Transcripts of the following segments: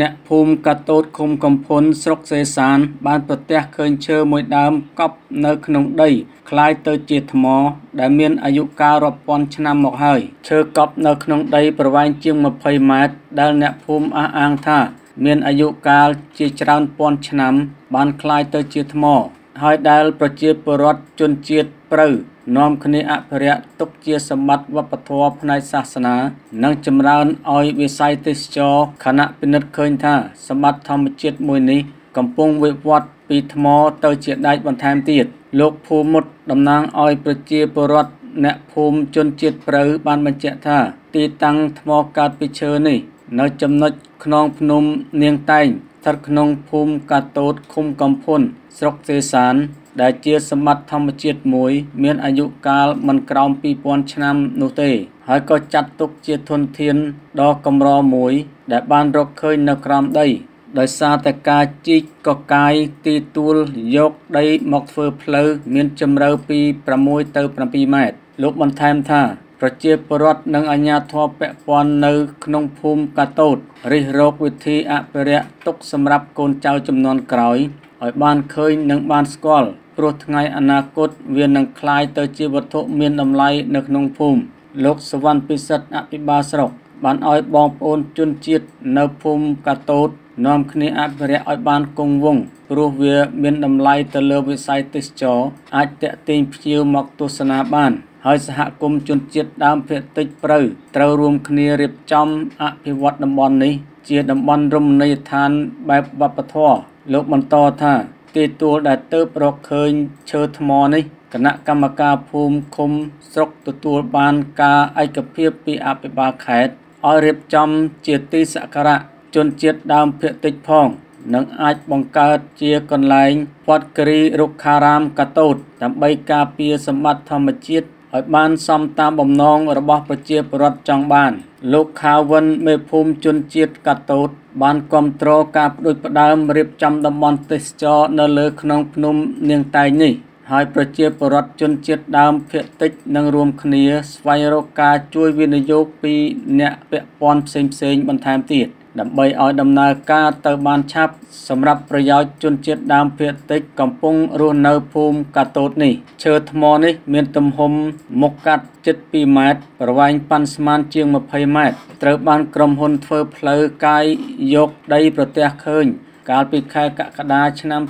អ្នកភូមិកាតូតឃុំកំភុនស្រុកសេសាន បានប្រទះឃើញឈើមួយដើមកប់នៅក្នុងដីคล้ายទៅជាថ្មដែលមានអាយុកាលរាប់ពាន់ឆ្នាំមកហើយឈើកប់នៅក្នុងដីប្រវែងជាង20ម៉ែត្រដែលអ្នកភូមិអះអាងថាមានអាយុកាលជាច្រើនពាន់ឆ្នាំ បានคล้ายទៅជាថ្ម ហើយដែលប្រជាពលរដ្ឋជនជាតិព្រៅនាំគ្នាអភិរក្សទុកជាសម្បត្តិវប្បធម៌ផ្នែកសាសនា និងចម្រើនឲ្យវិស័យទេសចរខណៈពិនិត្យឃើញថាសម្បត្តិធម្មជាតិមួយនេះកំពុងវិវត្តពីថ្មទៅជាដែកបន្ថែមទៀតលោកភូមិតតំណាងឲ្យប្រជាពលរដ្ឋអ្នកភូមិជនជាតិប្រៅបានបញ្ជាក់ថាទីតាំងថ្មកើតពីឈើនេះ នៅចំណុចខ្នងភ្នំនាងតែងស្ថិតក្នុងភូមិកាតូតឃុំកំភុនស្រុកសេសានដែលជាសម្បត្តិធម្មជាតិមួយ មានអាយុកាលមិនក្រោម2000ឆ្នាំនោះទេហើយក៏ចាត់ទុកជាធនធានដ៏កម្រមួយ ដែលបានរកឃើញនៅក្រោមដីដោយសារតែការជីកកកាយទីទួលយកដីមកធ្វើផ្លូវមានជម្រៅពី6ទៅ7ម៉ែត្រលោកបន្ថែមថាប្រជាពលរដ្ឋនិងអាជ្ញាធរពាក់ព័ន្ធនៅក្នុងភូមិកាតូតរិះរកវិធីអភិរក្សទុកសម្រាប់កូនចៅចំនួនក្រោយឲ្យបានឃើញនិងបានស្គាល់ព្រោះថ្ងៃអនាគតវានឹងคล้ายទៅជាវត្ថុមានតម្លៃនៅក្នុងភូមិលោកសវណ្ណពិសិដ្ឋអភិបាលស្រុក បានឲ្យបងប្អូនជនជាតិនៅភូមិកាតូតនាំគ្នាអភិរក្សឲ្យបានគង់វង្សព្រោះវាមានតម្លៃទៅលើវិស័យទេសចរអាចតេទាញភ្ញៀវមកទស្សនាបាន ហើយសហគមន៍ជនជាតិដើមភាគតិចប្រៅត្រូវរួមគ្នារៀបចំអភិវឌ្ឍតំបន់នេះ ជាតំបន់រមណីយដ្ឋានបែបវប្បធម៌លោកបន្តថាគេទួលដែលទៅប្រកឃើញឈើថ្មនេះគណៈកម្មការភូមិឃុំស្រុកទទួលបានការឯកភាពពីអភិបាលខេត្តឲ្យរៀបចំជាទីសក្ការៈជនជាតិដើមភាគតិចផងនឹងអាចបង្កើតជាកន្លែងវត្តគិរីរុក្ខារាមកតោតដើម្បីការពារសម្បត្តិធម្មជាតិឲ្យបានសមតាមបំណងរបស់ប្រជាពលរដ្ឋចង់បាន។លោកខាវិន មេភូមិជនជាតិកាតូតបានគ្រប់គ្រងការផ្ដួចផ្ដើមរៀបចំតំបន់ទេសចរនៅលើខ្នងភ្នំនាងតែងនេះ ហើយប្រជាពលរដ្ឋជនជាតិដើមភាគតិចនឹងរួមគ្នាស្វែងរកការជួយវិនិយោគពី អ្នកពាក់ព័ន្ធផ្សេងៗបន្ថែមទៀត។ដើម្បីឲ្យដំណើរការទៅបានឆាប់សម្រាប់ប្រយោជន៍ជនជាតិដើមភាគតិចកំពុងរស់នៅភូមិកាតូតនេះឈើថ្មនេះមានទំហំមុខកាត់ជិត2ម៉ែត្រប្រវែងប៉ាន់ស្មានជាង20ម៉ែត្រត្រូវបានក្រុមហ៊ុនធ្វើផ្លូវកាយយកដីប្រទះឃើញកាលពីខែកក្កដាឆ្នាំ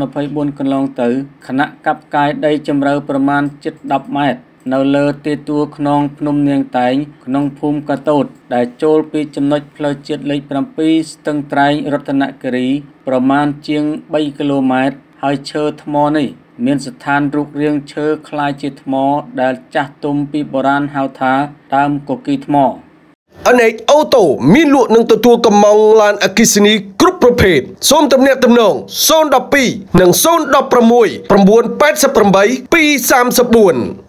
2024កន្លងទៅគណៈកັບកាយដីជម្រៅប្រមាណ710ម៉ែត្រនៅលើទីទួលខ្នងភ្នំនាងតែងក្នុងភូមិកាតូតដែលចូលពីចំណុចផ្លូវជាតិលេខ7ស្ទឹងត្រែងរតនគិរីប្រមាណជាង3គីឡូម៉ែត្រហើយឈើថ្មនេះមានស្ថានរូបរាងឈើคล้ายជាថ្មដែលចាស់ទុំពីបុរាណហៅថាដើមកុកីថ្ម NH Auto មានលក់និងទទួលកម្មង់ឡានអគ្គិសនីគ្រប់ប្រភេទសូមទំនាក់ទំនង012និង016 988 234